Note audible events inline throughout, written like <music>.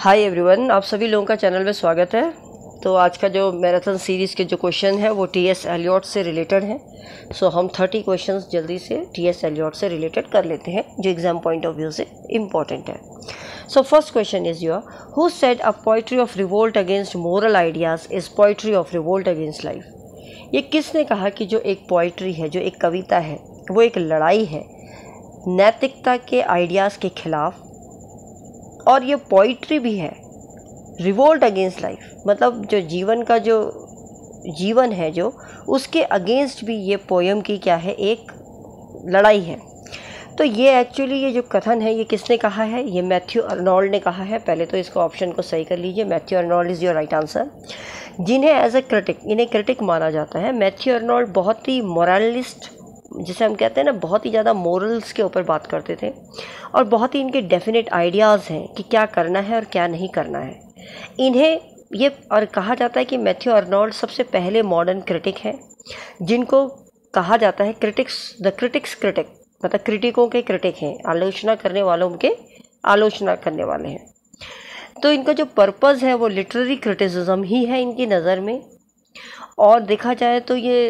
Hi everyone आप सभी लोगों का चैनल में स्वागत है तो आज का जो मैराथन सीरीज़ के जो क्वेश्चन है वो टी एस से रिलेटेड हैं सो हम थर्टी क्वेश्चन जल्दी से टी एस से रिलेटेड कर लेते हैं जो एग्ज़ाम पॉइंट ऑफ व्यू से इम्पॉर्टेंट है so first question is your who said a poetry of revolt against moral ideas is poetry of revolt against life ये किसने कहा कि जो एक पोइट्री है जो एक कविता है वो एक लड़ाई है नैतिकता के आइडियाज़ के खिलाफ और ये पोइट्री भी है रिवोल्ट अगेंस्ट लाइफ मतलब जो जीवन का जो जीवन है जो उसके अगेंस्ट भी ये पोएम की क्या है एक लड़ाई है तो ये एक्चुअली ये जो कथन है ये किसने कहा है ये मैथ्यू अर्नोल्ड ने कहा है पहले तो इसको ऑप्शन को सही कर लीजिए Matthew Arnold is your right answer जिन्हें एज अ क्रिटिक इन्हें क्रिटिक माना जाता है मैथ्यू अर्नोल्ड बहुत ही मोरलिस्ट जिसे हम कहते हैं ना बहुत ही ज़्यादा मॉरल्स के ऊपर बात करते थे और बहुत ही इनके डेफिनेट आइडियाज़ हैं कि क्या करना है और क्या नहीं करना है इन्हें ये और कहा जाता है कि मैथ्यू अर्नोल्ड सबसे पहले मॉडर्न क्रिटिक हैं जिनको कहा जाता है क्रिटिक्स द क्रिटिक्स क्रिटिक मतलब क्रिटिकों के क्रिटिक हैं आलोचना करने वालों के आलोचना करने वाले हैं तो इनका जो पर्पज़ है वो लिटरेरी क्रिटिसिज्म ही है इनकी नज़र में और देखा जाए तो ये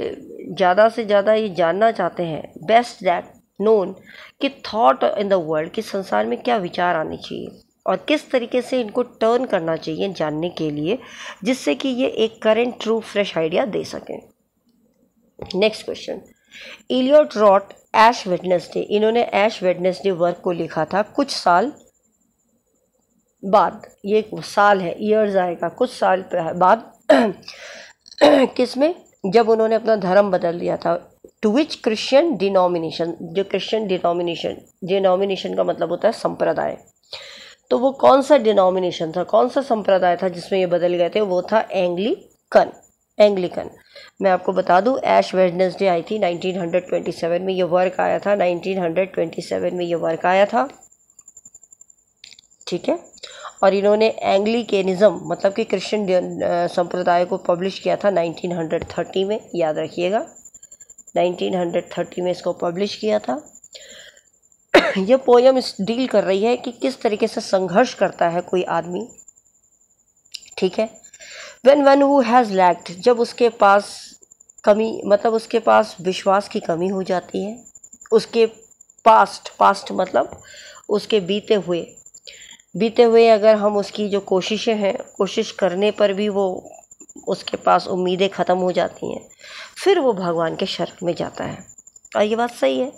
ज़्यादा से ज़्यादा ये जानना चाहते हैं बेस्ट दैट नोन कि थॉट इन द वर्ल्ड कि संसार में क्या विचार आने चाहिए और किस तरीके से इनको टर्न करना चाहिए जानने के लिए जिससे कि ये एक करेंट ट्रू फ्रेश आइडिया दे सकें next question Eliot wrote Ash Wednesday इन्होंने एश वेडनेसडे वर्क को लिखा था कुछ साल बाद ये साल है ईयर्स आएगा कुछ साल बाद <clears throat> किसमें जब उन्होंने अपना धर्म बदल लिया था टू विच क्रिश्चियन डिनोमिनेशन जो क्रिश्चियन डिनोमिनेशन डिनोमिनेशन का मतलब होता है संप्रदाय तो वो कौन सा डिनोमिनेशन था कौन सा संप्रदाय था जिसमें ये बदल गए थे वो था एंग्लिकन एंग्लिकन मैं आपको बता दूं ऐश वेडनेसडे आई थी 1927 में ये वर्क आया था 1927 में ये वर्क आया था ठीक है और इन्होंने एंग्लिकेनिज़म मतलब कि क्रिश्चियन संप्रदाय को पब्लिश किया था 1930 में याद रखिएगा 1930 में इसको पब्लिश किया था <coughs> यह पोयम इस डील कर रही है कि किस तरीके से संघर्ष करता है कोई आदमी ठीक है when one who has lacked जब उसके पास कमी मतलब उसके पास विश्वास की कमी हो जाती है उसके पास्ट पास्ट मतलब उसके बीते हुए बीते हुए अगर हम उसकी जो कोशिशें हैं कोशिश करने पर भी वो उसके पास उम्मीदें ख़त्म हो जाती हैं फिर वो भगवान के शरण में जाता है और ये बात सही है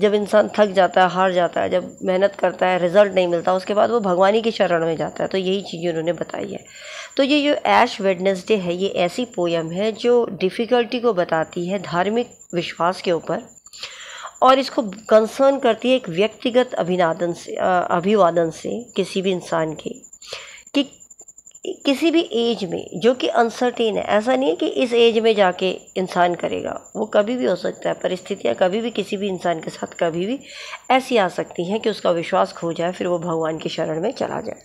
जब इंसान थक जाता है हार जाता है जब मेहनत करता है रिजल्ट नहीं मिलता उसके बाद वो भगवान ही के शरण में जाता है तो यही चीज़ उन्होंने बताई है तो ये जो ऐश वेडनेसडे है ये ऐसी पोयम है जो डिफ़िकल्टी को बताती है धार्मिक विश्वास के ऊपर और इसको कंसर्न करती है एक व्यक्तिगत अभिनादन से अभिवादन से किसी भी इंसान के कि किसी भी एज में जो कि अनसर्टेन है ऐसा नहीं है कि इस एज में जाके इंसान करेगा वो कभी भी हो सकता है परिस्थितियाँ कभी भी किसी भी इंसान के साथ कभी भी ऐसी आ सकती हैं कि उसका विश्वास खो जाए फिर वो भगवान की शरण में चला जाए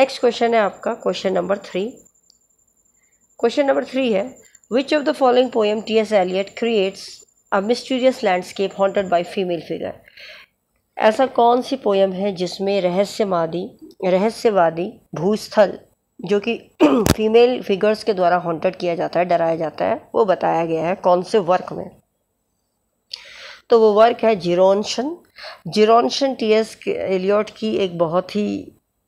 नेक्स्ट क्वेश्चन है आपका question number three question number three है which of the following poem T S Eliot creates a mysterious landscape haunted by female figure ऐसा कौन सी पोयम है जिसमें रहस्यवादी रहस्यवादी भूस्थल जो कि फीमेल <clears throat> फिगर्स के द्वारा हॉन्टेड किया जाता है डराया जाता है वो बताया गया है कौन से वर्क में तो वो वर्क है Gerontion Gerontion T S Eliot की एक बहुत ही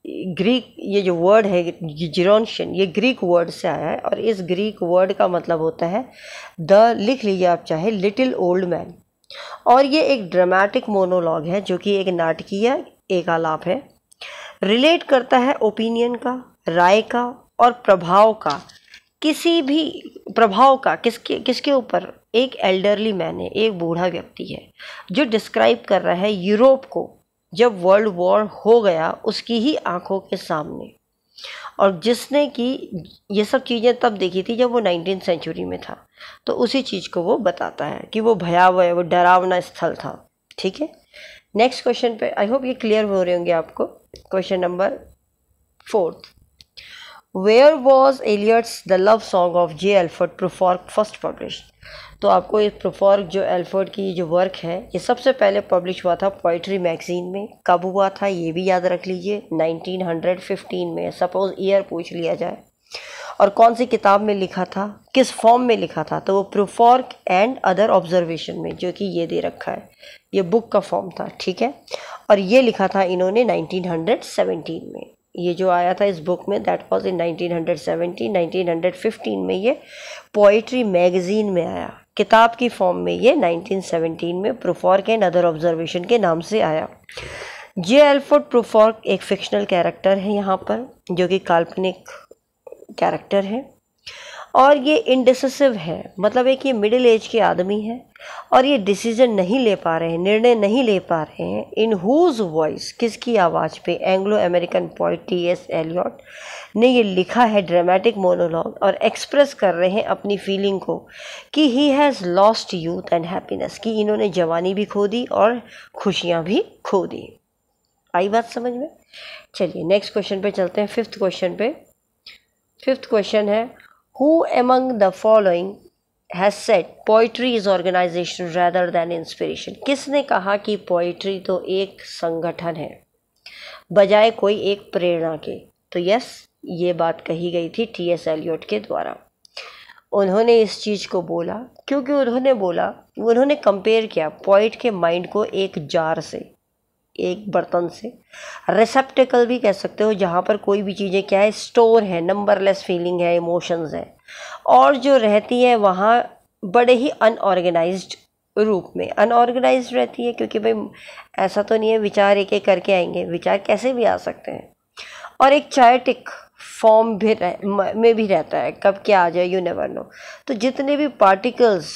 ग्रीक ये जो वर्ड है जिरोनशन ये ग्रीक वर्ड से आया है और इस ग्रीक वर्ड का मतलब होता है द लिख लीजिए आप चाहे लिटिल ओल्ड मैन और ये एक ड्रामेटिक मोनोलॉग है जो कि एक नाटकीय एक आलाप है रिलेट करता है ओपिनियन का राय का और प्रभाव का किसी भी प्रभाव का किसके किसके ऊपर एक एल्डरली मैन है एक बूढ़ा व्यक्ति है जो डिस्क्राइब कर रहा है यूरोप को जब वर्ल्ड वॉर हो गया उसकी ही आंखों के सामने और जिसने कि ये सब चीज़ें तब देखी थी जब वो नाइनटीन सेंचुरी में था तो उसी चीज़ को वो बताता है कि वो भयावह वो डरावना स्थल था ठीक है नेक्स्ट क्वेश्चन पे आई होप ये क्लियर हो रहे होंगे आपको question number fourth where was Eliot's the love song of J Alfred Prufrock first published तो आपको ये प्रोफॉर्क जो एल्फर्ड की जो वर्क है ये सबसे पहले पब्लिश हुआ था पोइट्री मैगजीन में कब हुआ था ये भी याद रख लीजिए 1915 में सपोज ईयर पूछ लिया जाए और कौन सी किताब में लिखा था किस फॉर्म में लिखा था तो वो प्रोफॉर्क एंड अदर ऑब्जर्वेशन में जो कि ये दे रखा है ये बुक का फॉर्म था ठीक है और ये लिखा था इन्होंने 1917 में ये जो आया था इस बुक में दैट वाज इन 1917 1915 में ये पोइट्री मैगज़ीन में आया किताब की फॉर्म में ये 1917 में प्रोफॉर्क एंड अदर ऑब्जर्वेशन के नाम से आया जे एल्फोर्ड प्रोफॉर्क एक फिक्शनल कैरेक्टर है यहाँ पर जो कि काल्पनिक कैरेक्टर है और ये इनडिससिव है मतलब एक ये मिडिल एज के आदमी है और ये डिसीजन नहीं ले पा रहे हैं निर्णय नहीं ले पा रहे हैं इन हुज वॉइस किसकी आवाज़ पे Anglo American poet T S Eliot ने ये लिखा है ड्रामेटिक मोनोलॉग और एक्सप्रेस कर रहे हैं अपनी फीलिंग को कि he has lost youth and happiness कि इन्होंने जवानी भी खो दी और खुशियाँ भी खो दी आई बात समझ में चलिए नेक्स्ट क्वेश्चन पे चलते हैं फिफ्थ क्वेश्चन पे फिफ्थ क्वेश्चन है Who among the following has said poetry is organisation rather than inspiration किसने कहा कि पोइट्री तो एक संगठन है बजाय कोई एक प्रेरणा के तो यस ये बात कही गई थी टी एस एलियोट के द्वारा उन्होंने इस चीज़ को बोला क्योंकि उन्होंने बोला उन्होंने कंपेयर किया पॉइंट के माइंड को एक जार से एक बर्तन से रिसेप्टिकल भी कह सकते हो जहाँ पर कोई भी चीज़ें क्या है स्टोर है नंबरलेस फीलिंग है इमोशंस है और जो रहती है वहाँ बड़े ही अनऑर्गेनाइज रूप में अनऑर्गेनाइज रहती है क्योंकि भाई ऐसा तो नहीं है विचार एक एक करके आएंगे विचार कैसे भी आ सकते हैं और एक चायटिक फॉर्म भी रह, में भी रहता है कब क्या आ जाए यू नेवर नो तो जितने भी पार्टिकल्स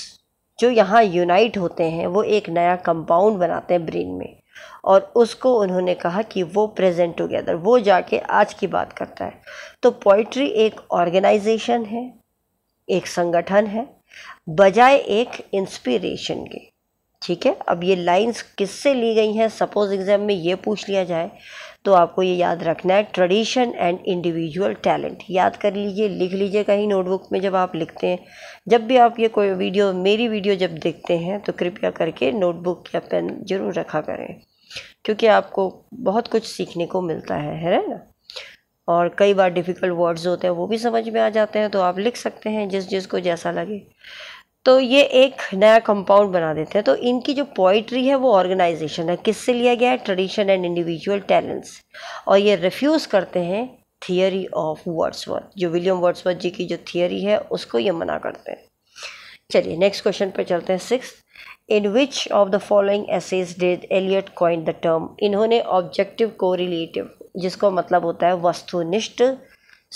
जो यहाँ यूनाइट होते हैं वो एक नया कंपाउंड बनाते हैं ब्रेन में और उसको उन्होंने कहा कि वो प्रेजेंट टुगेदर वो जाके आज की बात करता है तो पोइट्री एक ऑर्गेनाइजेशन है एक संगठन है बजाय एक इंस्पिरेशन के ठीक है अब ये लाइंस किससे ली गई हैं सपोज एग्ज़ाम में ये पूछ लिया जाए तो आपको ये याद रखना है ट्रेडिशन एंड इंडिविजुअल टैलेंट याद कर लीजिए लिख लीजिए कहीं नोटबुक में जब आप लिखते हैं जब भी आप ये कोई वीडियो मेरी वीडियो जब देखते हैं तो कृपया करके नोटबुक या पेन ज़रूर रखा करें क्योंकि आपको बहुत कुछ सीखने को मिलता है है ना और कई बार डिफ़िकल्ट वर्ड्स होते हैं वो भी समझ में आ जाते हैं तो आप लिख सकते हैं जिस जिसको जैसा लगे तो ये एक नया कंपाउंड बना देते हैं तो इनकी जो पोइट्री है वो ऑर्गेनाइजेशन है किससे लिया गया है ट्रेडिशन एंड इंडिविजुअल टैलेंट्स और ये रिफ्यूज़ करते हैं थियोरी ऑफ वर्ड्स जो विलियम वर्ड्सवर्थ जी की जो थियोरी है उसको ये मना करते हैं चलिए नेक्स्ट क्वेश्चन पर चलते हैं six in which of the following essays did Eliot coin the term इन्होंने ऑब्जेक्टिव को रिलेटिव जिसको मतलब होता है वस्तुनिष्ठ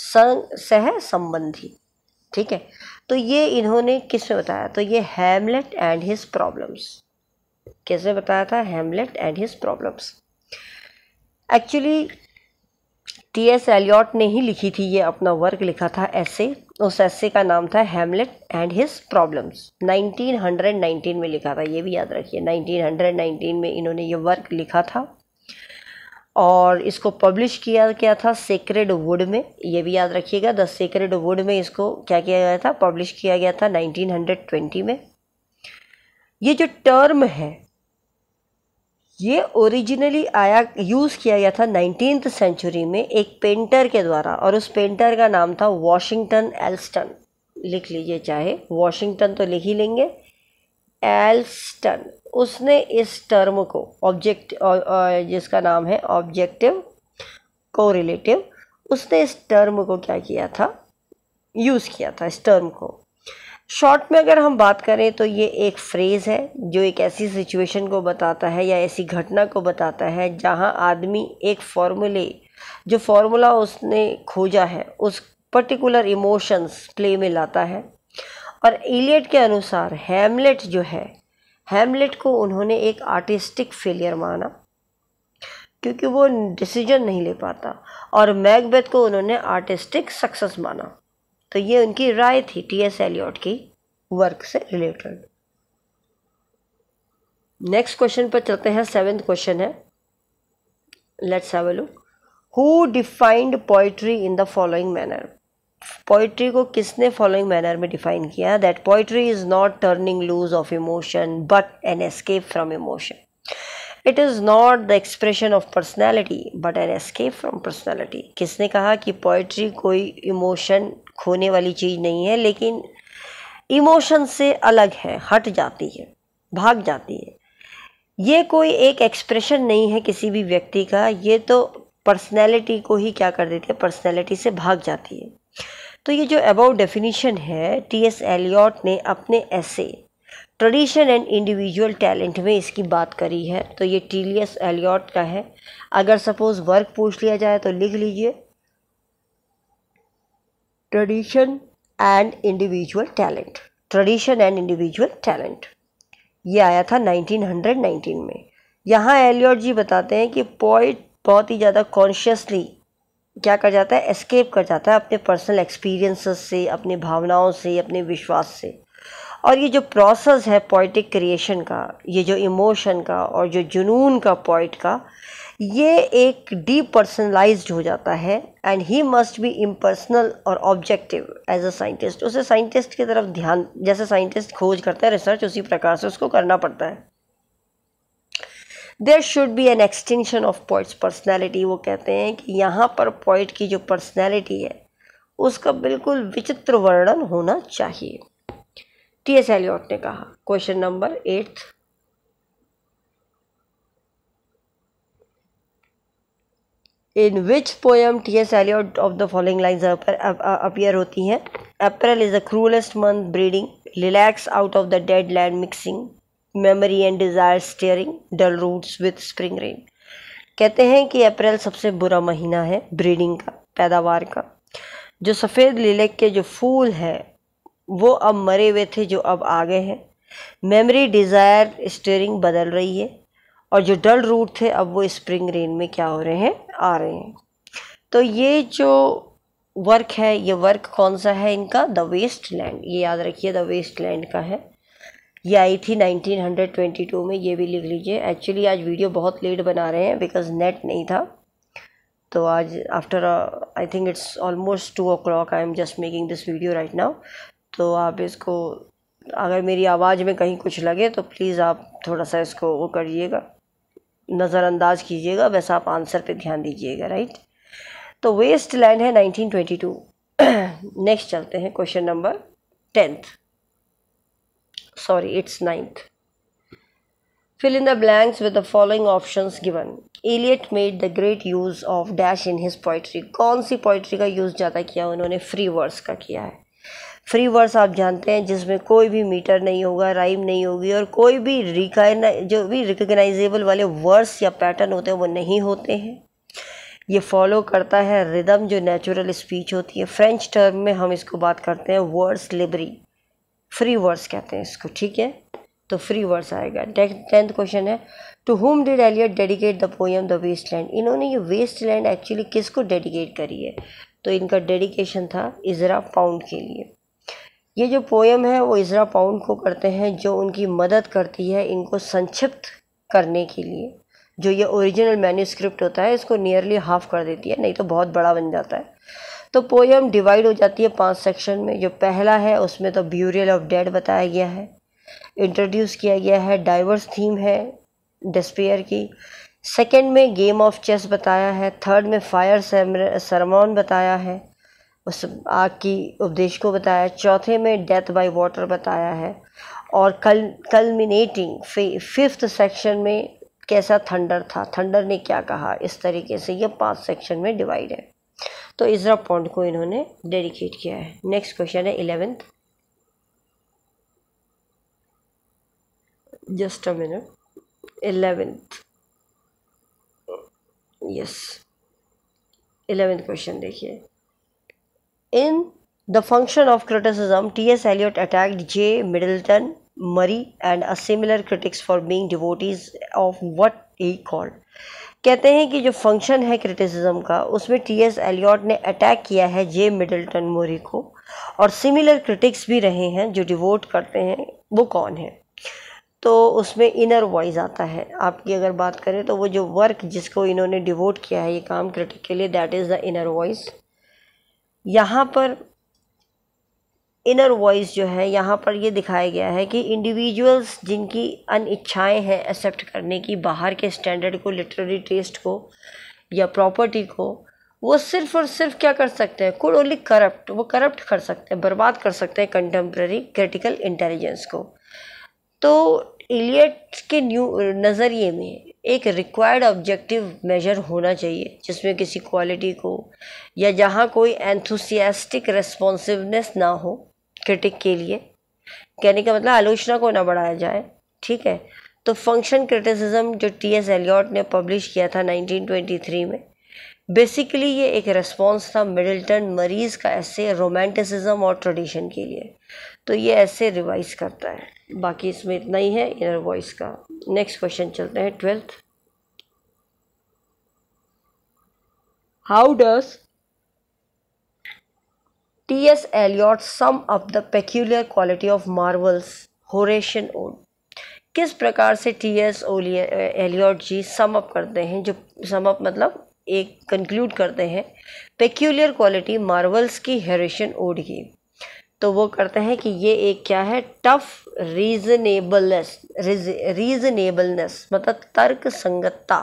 संग सह संबंधी ठीक है तो ये इन्होंने किस में बताया तो ये हेमलेट एंड हिज प्रॉब्लम्स किसने बताया था Hamlet and his problems actually T S Eliot ने ही लिखी थी ये अपना वर्क लिखा था ऐसे उस ऐसे का नाम था हेमलेट एंड हिज प्रॉब्लम्स 1919 में लिखा था ये भी याद रखिए 1919 में इन्होंने ये वर्क लिखा था और इसको पब्लिश किया गया था सेक्रेड वुड में ये भी याद रखिएगा द सेक्रेड वुड में इसको क्या किया गया था पब्लिश किया गया था 1920 में ये जो टर्म है ये ओरिजिनली आया यूज़ किया गया था नाइनटीन सेंचुरी में एक पेंटर के द्वारा और उस पेंटर का नाम था वॉशिंगटन एल्स्टन लिख लीजिए चाहे वॉशिंगटन तो लिख ही लेंगे एल्स्टन उसने इस टर्म को ऑब्जेक्ट जिसका नाम है ऑब्जेक्टिव को रिलेटिव उसने इस टर्म को क्या किया था यूज़ किया था इस टर्म को शॉर्ट में अगर हम बात करें तो ये एक फ्रेज़ है जो एक ऐसी सिचुएशन को बताता है या ऐसी घटना को बताता है जहाँ आदमी एक फॉर्मूले जो फॉर्मूला उसने खोजा है उस पर्टिकुलर इमोशंस प्ले में लाता है और एलियट के अनुसार हेमलेट जो है हेमलेट को उन्होंने एक आर्टिस्टिक फेलियर माना क्योंकि वो डिसीजन नहीं ले पाता और मैकबेथ को उन्होंने आर्टिस्टिक सक्सेस माना तो ये उनकी राय थी टी एस एलियोट की वर्क से रिलेटेड नेक्स्ट क्वेश्चन पर चलते हैं सेवेंथ क्वेश्चन है let's have a look who defined poetry in the following manner poetry को किसने फॉलोइंग मैनर में डिफाइन किया that poetry is not turning loose of emotion but an escape from emotion it is not the expression of personality but an escape from personality किसने कहा कि poetry कोई emotion खोने वाली चीज़ नहीं है लेकिन इमोशन से अलग है हट जाती है भाग जाती है ये कोई एक एक्सप्रेशन नहीं है किसी भी व्यक्ति का ये तो पर्सनैलिटी को ही क्या कर देती है पर्सनैलिटी से भाग जाती है तो ये जो अबाउट डेफिनीशन है टी एस एलियॉट ने अपने ऐसे ट्रेडिशन एंड इंडिविजुअल टैलेंट में इसकी बात करी है तो ये टी एस एलियट का है अगर सपोज़ वर्क पूछ लिया जाए तो लिख लीजिए tradition and individual talent tradition and individual talent ये आया था 1919 में यहाँ एलियट जी बताते हैं कि पॉइट बहुत ही ज़्यादा कॉन्शियसली क्या कर जाता है एस्केप कर जाता है अपने पर्सनल एक्सपीरियंसेस से अपने भावनाओं से अपने विश्वास से और ये जो प्रोसेस है पोइटिक क्रिएशन का ये जो इमोशन का और जो जुनून का पोइट का ये एक डीपर्सनलाइज हो जाता है and he must be impersonal और ऑब्जेक्टिव एज अ साइंटिस्ट उसे साइंटिस्ट की तरफ ध्यान जैसे साइंटिस्ट खोज करता है रिसर्च उसी प्रकार से उसको करना पड़ता है there should be an extension of poet's personality वो कहते हैं कि यहाँ पर पॉइट की जो पर्सनैलिटी है उसका बिल्कुल विचित्र वर्णन होना चाहिए टी एस एलियट ने कहा question number eighth in which poem T S Eliot of the following lines appear होती हैं April is the cruellest month breeding lilacs out of the dead land mixing memory and desire stirring dull roots with spring rain कहते हैं कि अप्रैल सबसे बुरा महीना है breeding का पैदावार का जो सफ़ेद लिलेक के जो फूल है वो अब मरे हुए थे जो अब आ गए हैं मेमोरी डिज़ायर स्टेयरिंग बदल रही है और जो डल रूट थे अब वो स्प्रिंग रेन में क्या हो रहे हैं आ रहे हैं तो ये जो वर्क है ये वर्क कौन सा है इनका द वेस्ट लैंड ये याद रखिए द वेस्ट लैंड का है ये आई थी 1922 में ये भी लिख लीजिए एक्चुअली आज वीडियो बहुत लेट बना रहे हैं बिकॉज नेट नहीं था तो आज after I think it's almost two o'clock I am just making this video right now तो आप इसको अगर मेरी आवाज़ में कहीं कुछ लगे तो प्लीज़ आप थोड़ा सा इसको वो करिएगा नज़रअंदाज कीजिएगा वैसा आप आंसर पे ध्यान दीजिएगा राइट तो वेस्ट लैंड है 1922 नेक्स्ट <clears throat> चलते हैं question number tenth sorry it's ninth fill in the blanks with the following option given Eliot made the great use of dash in his poetry कौन सी पोइट्री का यूज़ ज़्यादा किया उन्होंने फ्री वर्ड्स का किया है फ्री वर्ड्स आप जानते हैं जिसमें कोई भी मीटर नहीं होगा राइम नहीं होगी और कोई भी रिकाइना जो भी रिकगनाइजेबल वाले वर्ड्स या पैटर्न होते हैं वो नहीं होते हैं ये फॉलो करता है रिदम जो नेचुरल स्पीच होती है फ्रेंच टर्म में हम इसको बात करते हैं वर्ड्स लिबरी फ्री वर्ड्स कहते हैं इसको ठीक है तो फ्री वर्ड्स आएगा टेंथ क्वेश्चन है to whom did Eliot dedicate the poem the waste land इन्होंने ये वेस्ट लैंड एक्चुअली किसको डेडिकेट करी है तो इनका डेडिकेशन था इजरा पाउंड के लिए ये जो पोएम है वो इसरा पाउंड को करते हैं जो उनकी मदद करती है इनको संक्षिप्त करने के लिए जो ये ओरिजिनल मैन्यूस्क्रिप्ट होता है इसको नियरली हाफ कर देती है नहीं तो बहुत बड़ा बन जाता है तो पोएम डिवाइड हो जाती है पांच सेक्शन में जो पहला है उसमें तो ब्यूरियल ऑफ डेड बताया गया है इंट्रोड्यूस किया गया है डाइवर्स थीम है डिस्पेयर की सेकेंड में गेम ऑफ चेस बताया है थर्ड में फायर सरमोन बताया है उस आग की उपदेश को बताया चौथे में डेथ बाय वाटर बताया है और कल कलमिनेटिंग फिफ्थ सेक्शन में कैसा थंडर था थंडर ने क्या कहा इस तरीके से ये पांच सेक्शन में डिवाइड है तो इजरा पॉइंट को इन्होंने डेडिकेट किया है नेक्स्ट क्वेश्चन है eleventh just a minute eleventh yes eleventh question देखिए In the function of criticism, T.S. Eliot attacked J. Middleton Murray and a similar critics for being devotees of what he called. कहते हैं कि जो function है criticism का उसमें T S Eliot ने attack किया है जे मिडल्टन मोरी को और सिमिलर क्रिटिक्स भी रहे हैं जो डिवोट करते हैं वो कौन है तो उसमें इनर वॉइस आता है आपकी अगर बात करें तो वो जो वर्क जिसको इन्होंने डिवोट किया है ये काम क्रिटिक के लिए that is the inner voice यहाँ पर इनर वॉइस जो है यहाँ पर ये दिखाया गया है कि इंडिविजुअल्स जिनकी इच्छाएँ हैं एक्सेप्ट करने की बाहर के स्टैंडर्ड को लिटरेरी टेस्ट को या प्रॉपर्टी को वो सिर्फ और सिर्फ क्या कर सकते हैं कुड ओनली करप्ट वो करप्ट कर सकते हैं बर्बाद कर सकते हैं कंटेम्प्रेरी क्रिटिकल इंटेलिजेंस को तो इलियट के न्यू नज़रिए में एक रिक्वायर्ड ऑब्जेक्टिव मेजर होना चाहिए जिसमें किसी क्वालिटी को या जहाँ कोई एंथुसियास्टिक रेस्पॉन्सिवनेस ना हो क्रिटिक के लिए कहने का मतलब आलोचना को ना बढ़ाया जाए ठीक है तो फंक्शन क्रिटिसिज्म जो टी एस एलियॉट ने पब्लिश किया था 1923 में बेसिकली ये एक रेस्पॉन्स था मिडल्टन मरीज का ऐसे रोमांटिसिज्म और ट्रेडिशन के लिए तो ये ऐसे रिवाइज करता है बाकी इसमें इतना ही है इनर वॉइस का नेक्स्ट क्वेश्चन चलते हैं twelfth how does T S Eliot sum up the peculiar quality of Marvell's Horatian ode किस प्रकार से T S Eliot ji sum up करते हैं जो सम अप मतलब एक कंक्लूड करते हैं पेक्यूलियर क्वालिटी मार्वल्स की हेरेशन ओड की तो वो करते हैं कि ये एक क्या है टफ रीजनेबलनेस रीजनेबलनेस मतलब तर्क संगतता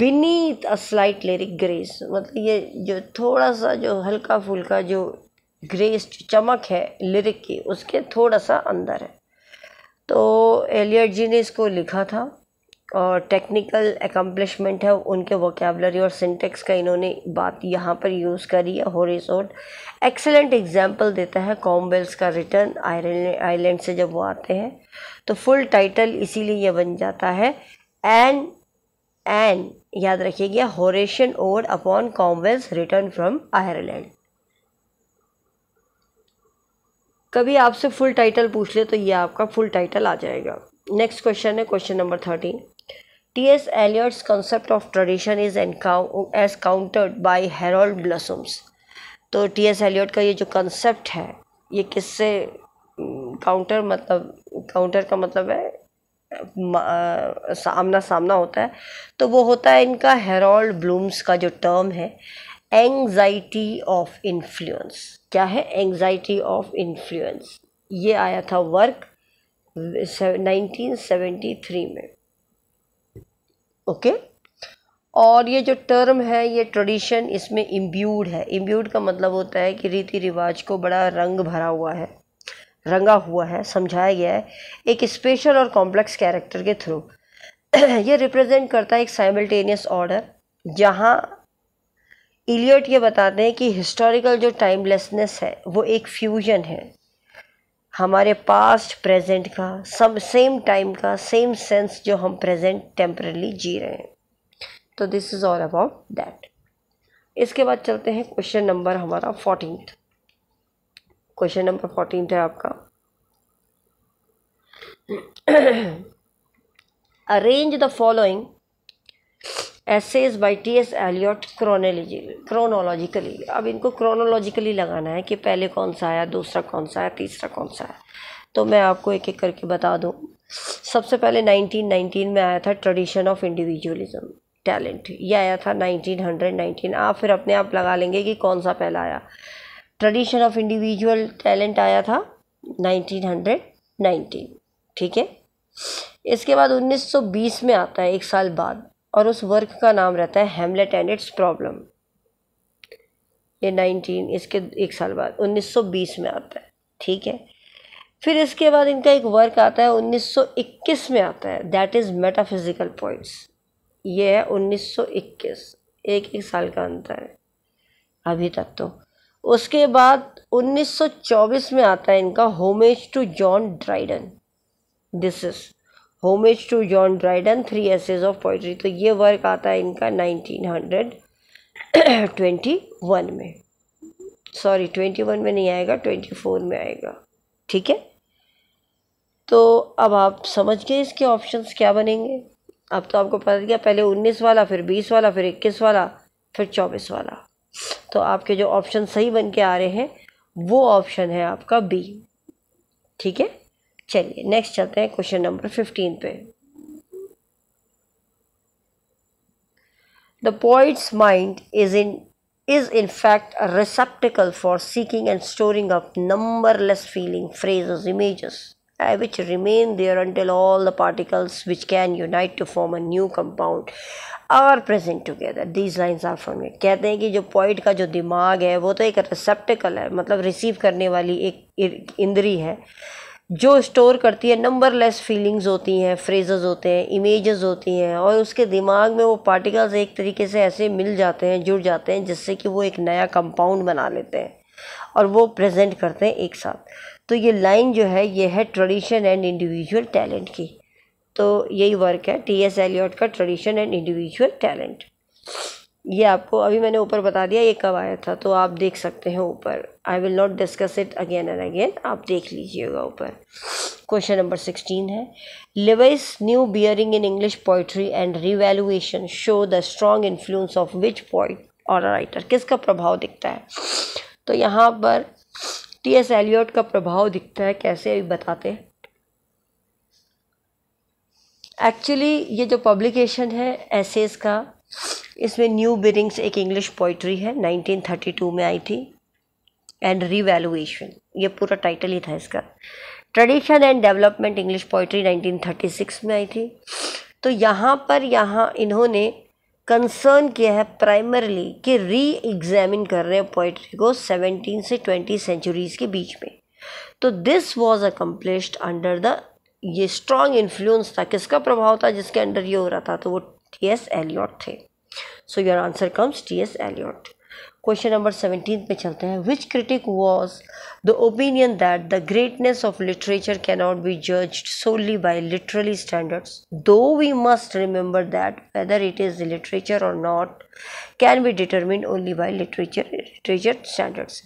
beneath a slight lyric grace मतलब ये जो थोड़ा सा जो हल्का फुल्का जो ग्रेस चमक है लिरिक की उसके थोड़ा सा अंदर है तो एलियट जी ने इसको लिखा था और टेक्निकल एकम्पलिशमेंट है उनके वोकेबलरी और सिंटेक्स का इन्होंने बात यहाँ पर यूज़ करी है होरिसोड एक्सेलेंट एग्जाम्पल देता है कॉम्बेल्स का रिटर्न आइलैंड से जब वो आते हैं तो फुल टाइटल इसीलिए यह बन जाता है एन एन याद रखिएगा Horatian ode upon Cromwell's return from Ireland कभी आपसे फुल टाइटल पूछ ले तो ये आपका फुल टाइटल आ जाएगा नेक्स्ट क्वेश्चन है question number thirteen T S T.S. Eliot's of of is is as countered by Harold Bloom's तो टी एस एलियट का ये जो कंसेप्ट है ये किससे काउंटर हम्म, मतलब काउंटर का मतलब है सामना सामना होता है तो वो होता है इनका हेरोल्ड ब्लूम्स का जो टर्म है एंगजाइटी ऑफ इन्फ्लुएंस क्या है एंगजाइटी ऑफ इन्फ्लुएंस ये आया था वर्क नाइनटीन सेवेंटी थ्री में ओके और ये जो टर्म है ये ट्रेडिशन इसमें इम्ब्यूड है इम्ब्यूड का मतलब होता है कि रीति रिवाज को बड़ा रंग भरा हुआ है रंगा हुआ है समझाया गया है एक स्पेशल और कॉम्प्लेक्स कैरेक्टर के थ्रू <clears throat> ये रिप्रेजेंट करता है एक साइमल्टेनियस ऑर्डर जहाँ इलियट ये बताते हैं कि हिस्टोरिकल जो टाइमलेसनेस है वो एक फ्यूजन है हमारे पास्ट प्रेजेंट का सब सेम टाइम का सेम सेंस जो हम प्रेजेंट टेम्परली जी रहे हैं तो this is all about that इसके बाद चलते हैं क्वेश्चन नंबर हमारा फोर्टीन क्वेश्चन नंबर फोर्टीन है आपका arrange the following essays by T S Eliot chronology chronologically अब इनको क्रोनोलॉजिकली लगाना है कि पहले कौन सा आया दूसरा कौन सा आया तीसरा कौन सा आया तो मैं आपको एक एक करके बता दूँ सबसे पहले 1919 में आया था ट्रेडिशन ऑफ इंडिविजुअलिज्म टैलेंट ये आया था 1919 आप फिर अपने आप लगा लेंगे कि कौन सा पहला आया ट्रेडिशन ऑफ इंडिविजुअल टैलेंट आया था 1919 ठीक है इसके बाद 1920 में आता है एक साल बाद और उस वर्क का नाम रहता है हेमलेट एंड इट्स प्रॉब्लम ये 19 इसके एक साल बाद 1920 में आता है ठीक है फिर इसके बाद इनका एक वर्क आता है 1921 में आता है दैट इज़ मेटाफिज़िकल पॉइंट्स ये है 1921 एक एक साल का अंतर है अभी तक तो उसके बाद 1924 में आता है इनका homage to John Dryden this is homage to John Dryden three essays of poetry तो ये वर्क आता है इनका नाइनटीन हंड्रेड ट्वेंटी वन में सॉरी ट्वेंटी वन में नहीं आएगा ट्वेंटी फोर में आएगा ठीक है तो अब आप समझ गए इसके ऑप्शंस क्या बनेंगे अब तो आपको पता गया पहले उन्नीस वाला फिर बीस वाला फिर इक्कीस वाला फिर चौबीस वाला तो आपके जो ऑप्शन सही बन के आ रहे हैं वो ऑप्शन है आपका बी ठीक है चलिए नेक्स्ट चलते हैं क्वेश्चन नंबर फिफ्टीन पे the poet's mind is in is in fact receptacle for seeking and storing up numberless feeling phrases images which remain there until all the particles which can unite to form a new compound are present together these line are from कहते हैं कि जो point का जो दिमाग है वो तो एक रिसेप्टिकल है मतलब रिसीव करने वाली एक इंद्री है जो स्टोर करती है नंबरलेस फीलिंग्स होती हैं फ्रेजेस होते हैं इमेजेस होती हैं और उसके दिमाग में वो पार्टिकल्स एक तरीके से ऐसे मिल जाते हैं जुड़ जाते हैं जिससे कि वो एक नया कंपाउंड बना लेते हैं और वो प्रेजेंट करते हैं एक साथ तो ये लाइन जो है ये है ट्रेडिशन एंड इंडिविजुअल टैलेंट की तो यही वर्क है टी एस एलियट का ट्रेडिशन एंड इंडिविजुअल टैलेंट ये आपको अभी मैंने ऊपर बता दिया ये कब आया था तो आप देख सकते हैं ऊपर I will not discuss it again and again आप देख लीजिएगा ऊपर क्वेश्चन नंबर सिक्सटीन है Leavis new bearings in English poetry and revaluation show the strong influence of which poet और राइटर किसका प्रभाव दिखता है तो यहाँ पर टी एस एलियट का प्रभाव दिखता है कैसे अभी बताते हैं एक्चुअली ये जो पब्लिकेशन है एसेज का इसमें न्यू बिरिंग्स एक इंग्लिश पोइट्री है 1932 में आई थी एंड रिवैल्यूएशन ये पूरा टाइटल ही था इसका tradition and development English poetry 1936 में आई थी तो यहाँ पर यहाँ इन्होंने कंसर्न किया है प्राइमरली कि री एग्जामिन कर रहे हैं पोइट्री को 17 से 20 सेंचुरीज़ के बीच में तो this was accomplished under the ये स्ट्रॉन्ग इन्फ्लुएंस था किसका प्रभाव था जिसके अंडर ये हो रहा था तो वो टी एस एलियॉट थे so your answer comes T S Eliot question number seventeen पे चलते हैं which critic was the opinion that the greatness of literature cannot be जज solely by literally standards though we must remember that whether it is literature or not can be determine only by literature literature standards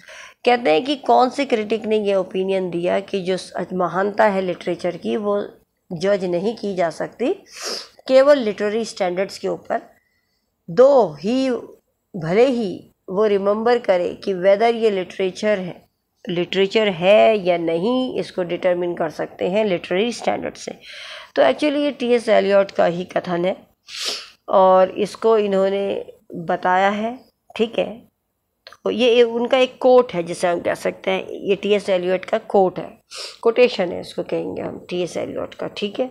कहते हैं कि कौन से critic ने यह opinion दिया कि जो महानता है लिटरेचर की वो जज नहीं की जा सकती केवल लिटरेरी स्टैंडर्ड्स के ऊपर दो ही भले ही वो रिमेंबर करे कि वेदर ये लिटरेचर है लिटरेचर है या नहीं इसको डिटरमिन कर सकते हैं लिटरेरी स्टैंडर्ड से तो एक्चुअली ये टी एस एलियॉट का ही कथन है और इसको इन्होंने बताया है ठीक है तो ये उनका एक कोट है जिसे हम कह सकते हैं ये टी एस एलियट का कोट है कोटेशन है इसको कहेंगे हम टी एस एलियॉट का ठीक है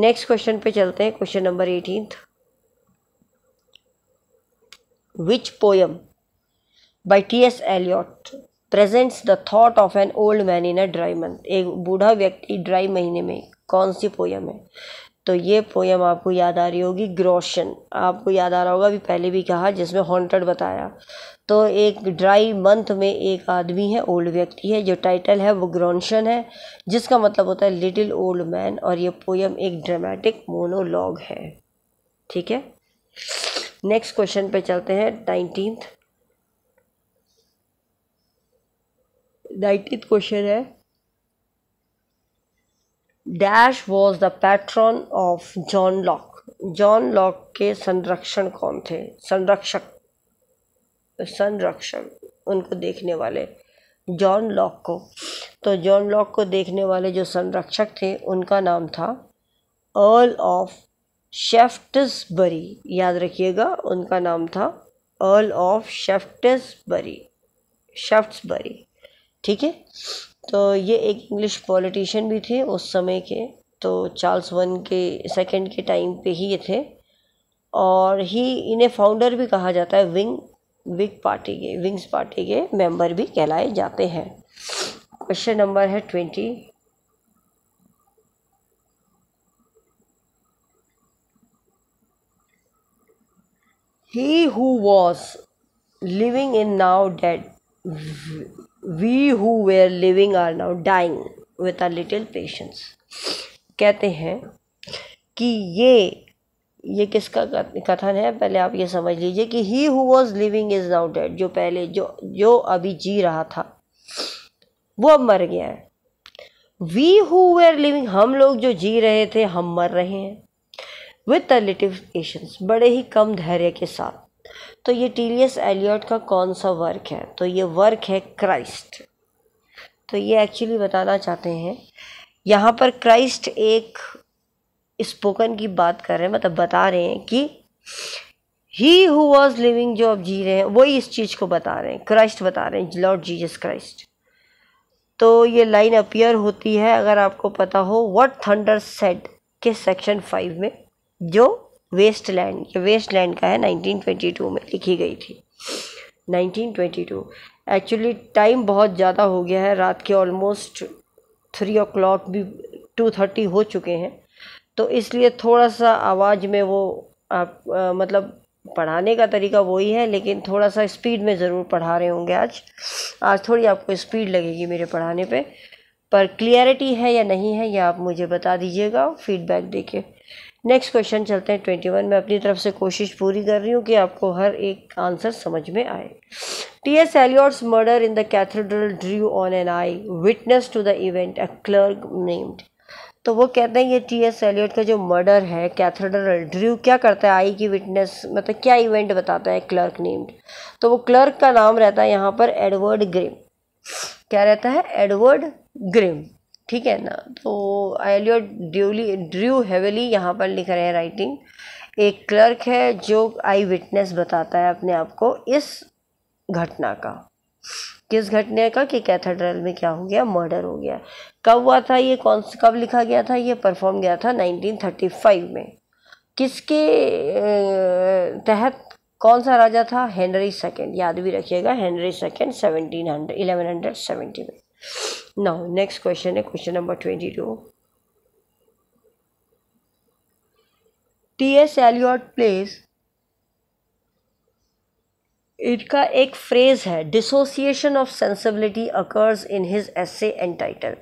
नेक्स्ट क्वेश्चन पे चलते हैं question number eighteen which poem by T S Eliot presents the thought of an old man in a dry month एक बूढ़ा व्यक्ति ड्राई महीने में कौन सी पोयम है तो ये पोयम आपको याद आ रही होगी ग्रोशन आपको याद आ रहा होगा अभी पहले भी कहा जिसमें हॉन्टेड बताया तो एक ड्राई मंथ में एक आदमी है ओल्ड व्यक्ति है जो टाइटल है वो ग्रोशन है जिसका मतलब होता है लिटिल ओल्ड मैन और ये पोयम एक ड्रामेटिक मोनोलॉग है ठीक है नेक्स्ट क्वेश्चन पे चलते हैं नाइनटीन नाइनटीन क्वेश्चन है dash was the patron of John Locke John Locke के संरक्षण कौन थे संरक्षक संरक्षक उनको देखने वाले जॉन लॉक को तो जॉन लॉक को देखने वाले जो संरक्षक थे उनका नाम था अर्ल ऑफ शेफ्टसबरी याद रखिएगा उनका नाम था अर्ल ऑफ शेफ्टसबरी शेफ्ट्सबरी ठीक है तो ये एक इंग्लिश पॉलिटिशियन भी थे उस समय के तो चार्ल्स वन के सेकेंड के टाइम पे ही ये थे और ही इन्हें फाउंडर भी कहा जाता है विंग विग पार्टी के विंग्स पार्टी के मेंबर भी कहलाए जाते हैं क्वेश्चन नंबर है twenty he who was living in now dead we who were living are now dying with are little patience कहते हैं कि ये ये किसका कथन है पहले आप ये समझ लीजिए कि he who was living is now dead जो पहले जो जो अभी जी रहा था वो अब मर गया है वी हु वेयर लिविंग हम लोग जो जी रहे थे हम मर रहे हैं विथ अ लिटिव पेशेंस बड़े ही कम धैर्य के साथ तो ये टीलियस एलियट का कौन सा वर्क है तो ये वर्क है क्राइस्ट तो ये एक्चुअली बताना चाहते हैं यहाँ पर क्राइस्ट एक स्पोकन की बात कर रहे हैं मतलब बता रहे हैं कि ही हु वॉज लिविंग जो अब जी रहे हैं वही इस चीज़ को बता रहे हैं क्राइस्ट बता रहे हैं लॉर्ड जीजस क्राइस्ट तो ये लाइन अपीयर होती है अगर आपको पता हो व्हाट थंडर सेड के सेक्शन फाइव में जो वेस्ट लैंड ये वेस्ट लैंड का है 1922 में लिखी गई थी 1922 एक्चुअली टाइम बहुत ज़्यादा हो गया है रात के ऑलमोस्ट थ्री ओ क्लॉक भी टू थर्टी हो चुके हैं तो इसलिए थोड़ा सा आवाज़ में वो आप आ, मतलब पढ़ाने का तरीका वही है लेकिन थोड़ा सा स्पीड में ज़रूर पढ़ा रहे होंगे आज आज थोड़ी आपको स्पीड लगेगी मेरे पढ़ाने पे पर क्लियरिटी है या नहीं है यह आप मुझे बता दीजिएगा फीडबैक देके नेक्स्ट क्वेश्चन चलते हैं ट्वेंटी वन मैं अपनी तरफ से कोशिश पूरी कर रही हूँ कि आपको हर एक आंसर समझ में आए T S Eliot's murder in the cathedral drew on an eyewitness to the event a clerk named तो वो कहते हैं ये टी एस एलियट का जो मर्डर है कैथेड्रल ड्रू क्या करता है आई की विटनेस मतलब क्या इवेंट बताता है क्लर्क नेम्ड तो वो क्लर्क का नाम रहता है यहाँ पर एडवर्ड ग्रिम क्या रहता है एडवर्ड ग्रिम ठीक है ना तो I Eliot duly drew heavily यहाँ पर लिख रहे हैं राइटिंग एक क्लर्क है जो आई विटनेस बताता है अपने आप को इस घटना का किस घटना का कि कैथेड्रल में क्या हो गया मर्डर हो गया कब हुआ था ये कौन सा कब लिखा गया था ये परफॉर्म गया था 1935 में किसके तहत कौन सा राजा था हेनरी सेकेंड याद भी रखिएगा Henry second seventeen hundred eleven hundred seventy में नाउ नेक्स्ट क्वेश्चन है question number twenty two T S Eliot place इनका एक फ्रेज है dissociation of sensibility occurs in his essay and title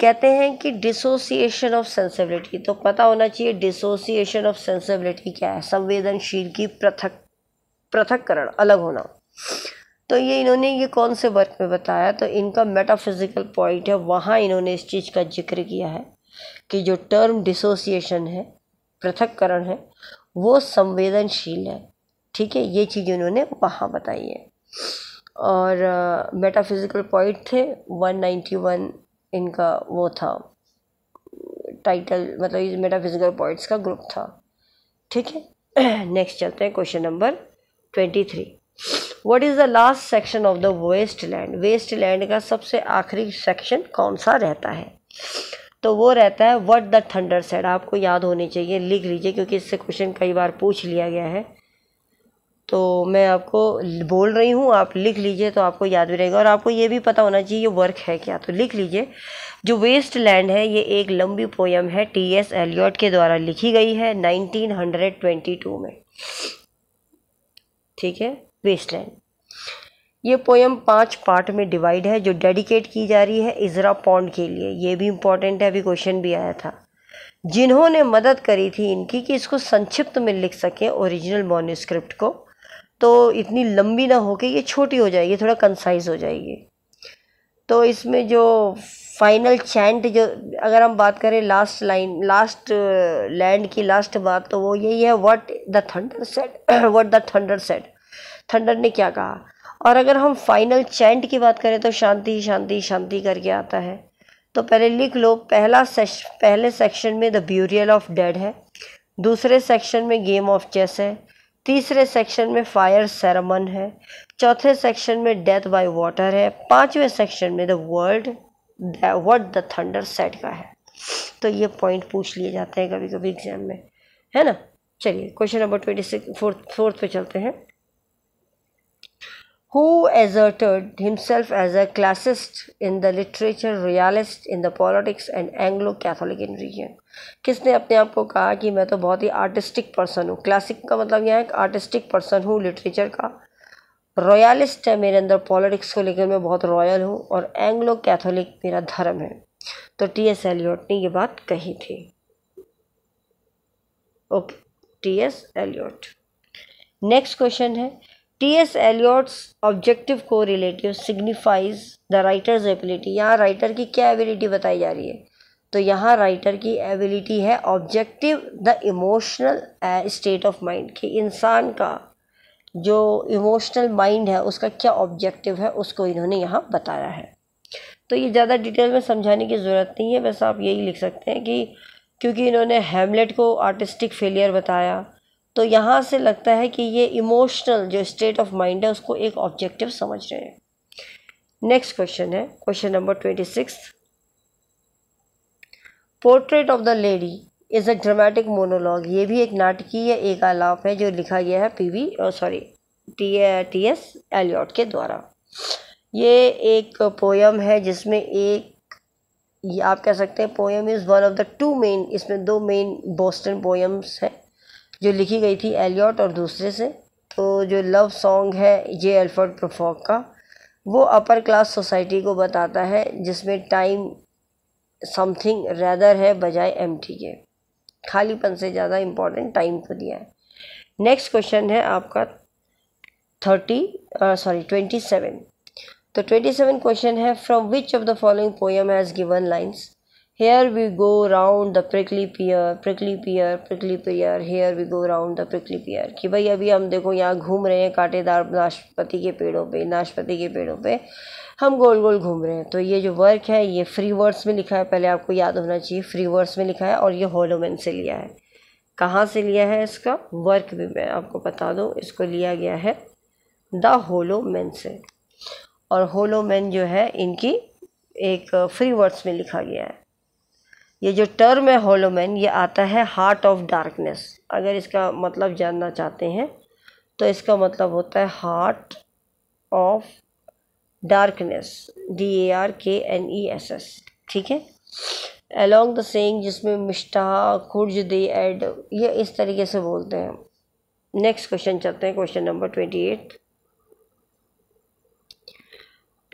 कहते हैं कि डिसोसिएशन ऑफ सेंसिबिलिटी तो पता होना चाहिए डिसोसिएशन ऑफ सेंसिबिलिटी क्या है संवेदनशील की पृथक पृथककरण अलग होना तो ये इन्होंने ये कौन से वर्क में बताया तो इनका मेटाफिज़िकल पॉइंट है वहाँ इन्होंने इस चीज़ का जिक्र किया है कि जो टर्म डिसोसिएशन है पृथककरण है वो संवेदनशील है ठीक है ये चीज़ इन्होंने वहाँ बताई है और मेटाफिज़िकल पॉइंट थे 191 इनका वो था टाइटल मतलब ये मेटाफिज़िकल पॉइंट्स का ग्रुप था ठीक है नेक्स्ट <clears throat> चलते हैं question number twenty three what is the last section of the waste Land Waste land का सबसे आखिरी सेक्शन कौन सा रहता है तो वो रहता है व्हाट द थंडर सेड आपको याद होनी चाहिए लिख लीजिए क्योंकि इससे क्वेश्चन कई बार पूछ लिया गया है तो मैं आपको बोल रही हूँ आप लिख लीजिए तो आपको याद भी रहेगा और आपको ये भी पता होना चाहिए ये वर्क है क्या तो लिख लीजिए जो वेस्ट लैंड है ये एक लंबी पोयम है टी एस एलियट के द्वारा लिखी गई है 1922 में ठीक है वेस्टलैंड ये पोएम पांच पार्ट में डिवाइड है जो डेडिकेट की जा रही है इजरा पॉन्ड के लिए ये भी इम्पोर्टेंट है अभी क्वेश्चन भी आया था जिन्होंने मदद करी थी इनकी कि इसको संक्षिप्त में लिख सकें ओरिजिनल मोनोस्क्रिप्ट को तो इतनी लंबी ना होके ये छोटी हो जाएगी थोड़ा कंसाइज हो जाएगी तो इसमें जो फाइनल चैंट जो अगर हम बात करें लास्ट लाइन लास्ट लैंड की लास्ट बात तो वो यही है what the thunder said what the thunder said thunder ने क्या कहा और अगर हम फाइनल चैंट की बात करें तो शांति शांति शांति करके आता है तो पहले लिख लो पहला सेश पहले सेक्शन में द ब्यूरियल ऑफ डेड है दूसरे सेक्शन में गेम ऑफ चेस है तीसरे सेक्शन में फायर सेरमन है चौथे सेक्शन में डेथ बाय वाटर है पांचवें सेक्शन में the world word the thunder said का है तो ये पॉइंट पूछ लिए जाते हैं कभी कभी एग्जाम में है ना चलिए question number twenty six fourth fourth पे चलते हैं who asserted himself as a classist in the literature, realist in the politics and Anglo-Catholic in region. किसने अपने आप को कहा कि मैं तो बहुत ही आर्टिस्टिक पर्सन हूँ क्लासिक का मतलब यह है आर्टिस्टिक पर्सन हूँ लिटरेचर का रॉयलिस्ट है मेरे अंदर पॉलिटिक्स को लेकर मैं बहुत रॉयल हूँ और एंग्लो कैथोलिक मेरा धर्म है तो टी एस एलियोट ने ये बात कही थी okay T S Eliot next question है टी एस एलियट्स ऑब्जेक्टिव को relative signifies the writer's ability यहाँ राइटर की क्या एबिलिटी बताई जा रही है तो यहाँ राइटर की एबिलिटी है objective the emotional state of mind कि इंसान का जो इमोशनल माइंड है उसका क्या ऑब्जेक्टिव है उसको इन्होंने यहाँ बताया है तो ये ज़्यादा डिटेल में समझाने की ज़रूरत नहीं है बस आप यही लिख सकते हैं कि क्योंकि इन्होंने हेमलेट को आर्टिस्टिक फेलियर बताया तो यहाँ से लगता है कि ये इमोशनल जो स्टेट ऑफ माइंड है उसको एक ऑब्जेक्टिव समझ रहे हैं नेक्स्ट क्वेश्चन है question number twenty six portrait of the lady is a dramatic monologue ये भी एक नाटकीय एक आलाप है जो लिखा गया है P V sorry T T S Eliot के द्वारा ये एक पोयम है जिसमें एक आप कह सकते हैं poem is one of the two main इसमें दो मेन बोस्टन पोयम्स हैं जो लिखी गई थी एलियट और दूसरे से तो जो लव सॉन्ग है ये एल्फर्ड प्रफॉक का वो अपर क्लास सोसाइटी को बताता है जिसमें टाइम समथिंग रैदर है बजाय एम टी के खालीपन से ज़्यादा इम्पोर्टेंट टाइम को दिया है नेक्स्ट क्वेश्चन है आपका थर्टी सॉरी ट्वेंटी सेवन तो ट्वेंटी सेवन क्वेश्चन है from which of the following poem has given lines Here we go round the prickly pear, prickly pear, prickly pear. Here we go round the prickly pear. कि भाई अभी हम देखो यहाँ घूम रहे हैं कांटेदार नाशपति के पेड़ों पे नाशपति के पेड़ों पे हम गोल गोल घूम रहे हैं तो ये जो वर्क है ये फ्री वर्ड्स में लिखा है पहले आपको याद होना चाहिए फ्री वर्ड्स में लिखा है और ये होलोमैन से लिया है कहाँ से लिया है इसका वर्क भी मैं आपको बता दूँ इसको लिया गया है द होलोमैन से और होलोमैन जो है इनकी एक फ्री वर्ड्स में लिखा गया है ये जो टर्म है होलोमैन ये आता है हार्ट ऑफ डार्कनेस अगर इसका मतलब जानना चाहते हैं तो इसका मतलब होता है heart of darkness D A R K N E S S ठीक है एलोंग द सेंग जिसमें मिश्ता खुर्ज दे एड ये इस तरीके से बोलते हैं नेक्स्ट क्वेश्चन चलते हैं question number twenty eight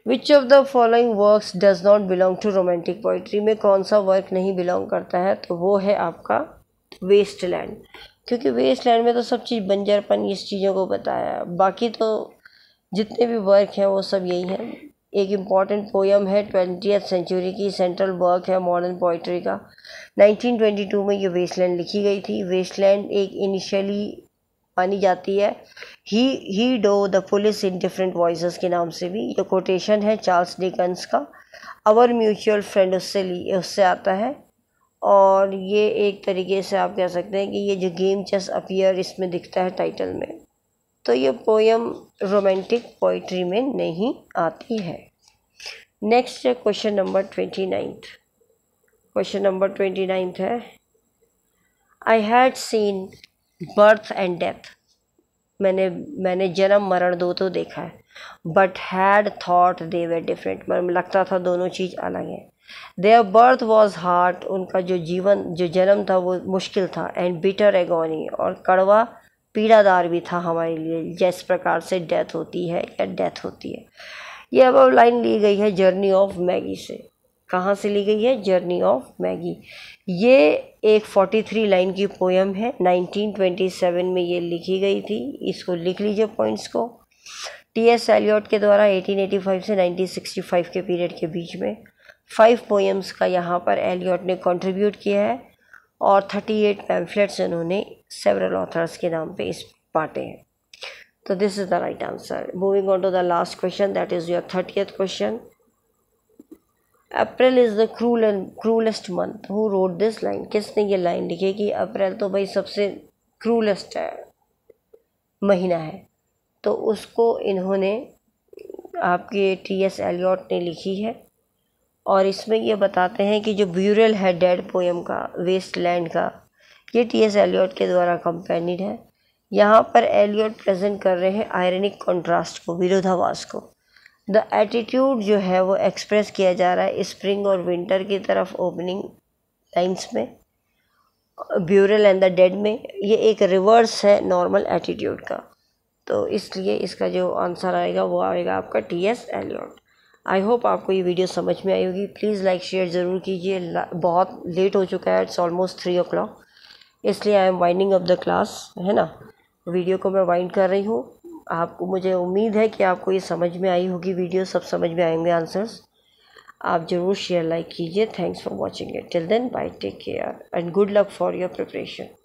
which of the following work does not belong to romantic poetry में कौन सा वर्क नहीं बिलोंग करता है तो वो है आपका वेस्ट लैंड क्योंकि वेस्ट लैंड में तो सब चीज़ बंजरपन इस चीज़ों को बताया बाकी तो जितने भी वर्क हैं वो सब यही हैं एक इम्पॉर्टेंट पोएम है ट्वेंटी सेंचुरी की सेंट्रल वर्क है मॉडर्न पोइट्री का 1922 में ये वेस्टलैंड लिखी गई थी वेस्टलैंड एक इनिशियली मानी जाती है he he do the police in different voice के नाम से भी ये कोटेशन है चार्ल्स डिकन्स का अवर म्यूचुअल फ्रेंड उससे ली उससे आता है और ये एक तरीके से आप कह सकते हैं कि ये जो गेम चेस अपियर इसमें दिखता है टाइटल में तो ये पोएम रोमांटिक पोइट्री में नहीं आती है नेक्स्ट है question number twenty ninth question number twenty ninth है I had seen birth and death मैंने मैंने जन्म मरण दो तो देखा है but had thought they were different मतलब लगता था दोनों चीज़ अलग है देअ बर्थ वॉज हार्ट उनका जो जीवन जो जन्म था वो मुश्किल था एंड बिटर एगोनी और कड़वा पीड़ादार भी था हमारे लिए जिस प्रकार से डेथ होती है या डेथ होती है ये अब लाइन ली गई है जर्नी ऑफ मैगी से कहाँ से ली गई है जर्नी ऑफ मैगी ये एक फोर्टी थ्री लाइन की पोयम है नाइनटीन ट्वेंटी सेवन में ये लिखी गई थी इसको लिख लीजिए पॉइंट्स को टी एस एलियॉट के द्वारा एटीन एटी फाइव से नाइनटीन सिक्सटी फाइव के पीरियड के बीच में फाइव पोएम्स का यहाँ पर एलियॉट ने कंट्रीब्यूट किया है और थर्टी एट पैम्फलेट्स इन्होंने सेवरल ऑथर्स के नाम पे इस बांटे हैं तो this is the right answer moving on to the last question that is your thirtieth question April is the cruel and cruellest month who wrote this line किसने ये लाइन लिखी कि अप्रैल तो भाई सबसे क्रूलेस्ट है महीना है तो उसको इन्होंने आपके टी एस एलियॉट ने लिखी है और इसमें ये बताते हैं कि जो ब्यूरल है डेड पोएम का वेस्ट लैंड का ये टी एस एलियॉट के द्वारा कंपेनिड है यहाँ पर एलियॉट प्रेजेंट कर रहे हैं आयरनिक कंट्रास्ट को विरोधावास को द एटीट्यूड जो है वो एक्सप्रेस किया जा रहा है स्प्रिंग और विंटर की तरफ ओपनिंग लाइन्स में ब्यूरल एंड द डेड में ये एक रिवर्स है नॉर्मल एटीट्यूड का तो इसलिए इसका जो आंसर आएगा वो आएगा आपका T S Eliot I hope आपको ये वीडियो समझ में आई होगी प्लीज़ लाइक शेयर ज़रूर कीजिए बहुत लेट हो चुका है it's almost three o'clock इसलिए I am winding up the class है ना वीडियो को मैं वाइंड कर रही हूँ आपको मुझे उम्मीद है कि आपको ये समझ में आई होगी वीडियो सब समझ में आएंगे आंसर्स आप ज़रूर शेयर लाइक कीजिए thanks for watching it till then bye take care and good luck for your preparation